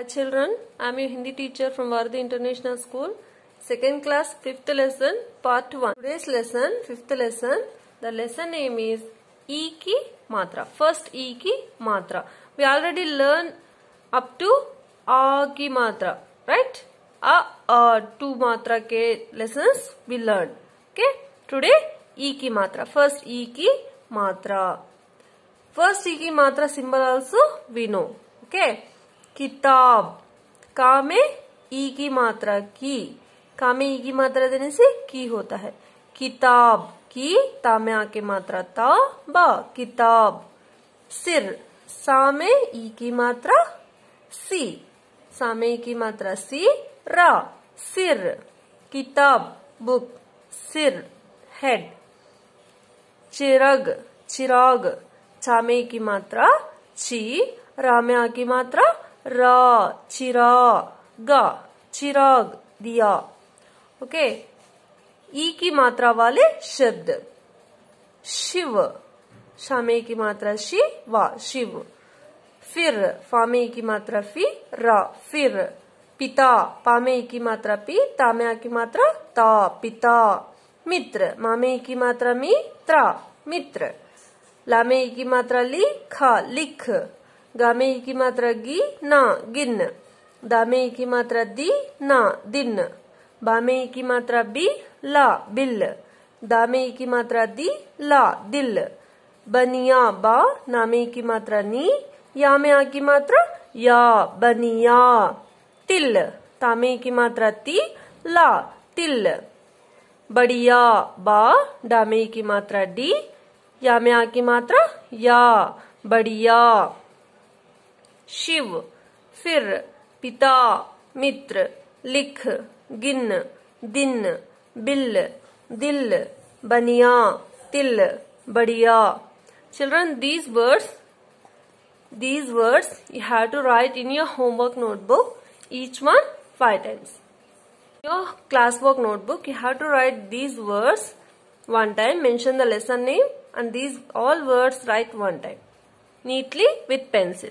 Hi children, I am your Hindi teacher from Vardi International School. Second class, fifth lesson, part 1. Today's lesson, fifth lesson, the lesson name is E ki matra. First E ki matra. We already learn up to A ki matra, right? A, A, two matra ke lessons we learn. Okay? Today, E ki matra. First E ki matra. First E ki matra symbol also we know. Okay? किताब का में ई की मात्रा की का में ई की मात्रा देने से की होता है किताब की ता में आ के मात्रा ता बा किताब सिर सा में ई की मात्रा सी सा में ई की मात्रा सी रा सिर किताब बुक सिर हेड चिरग चिराग चा में ई की मात्रा छी रा में आ की मात्रा र चिरा ग चिराग दिया ओके ई की मात्रा वाले शब्द शिव शामे की मात्रा शी व शिव फिर फामे की मात्रा फी र फिर पिता पामे की मात्रा पी ताम्या की मात्रा ता पिता मित्र मामे की मात्रा मी त्रा मित्र लामे की मात्रा ली खा लिख गामे की मात्रा गी ना गिन दामे की मात्रा दी ना दिन बामे की मात्रा बी ला बिल दामे की मात्रा दी ला दिल बनिया बा नामे की मात्रा नी या में आ की मात्रा या बनिया तिल तामे की मात्रा ती ला तिल बढ़िया बा डामे की मात्रा डी या में आ की मात्रा या बढ़िया शिव फिर पिता मित्र लिख गिन दिन बिल दिल बनिया तिल बढ़िया children these words these words you have to write in your homework notebook each one five times your classwork notebook you have to write these words one time mention the lesson name and these all words write one time neatly with pencil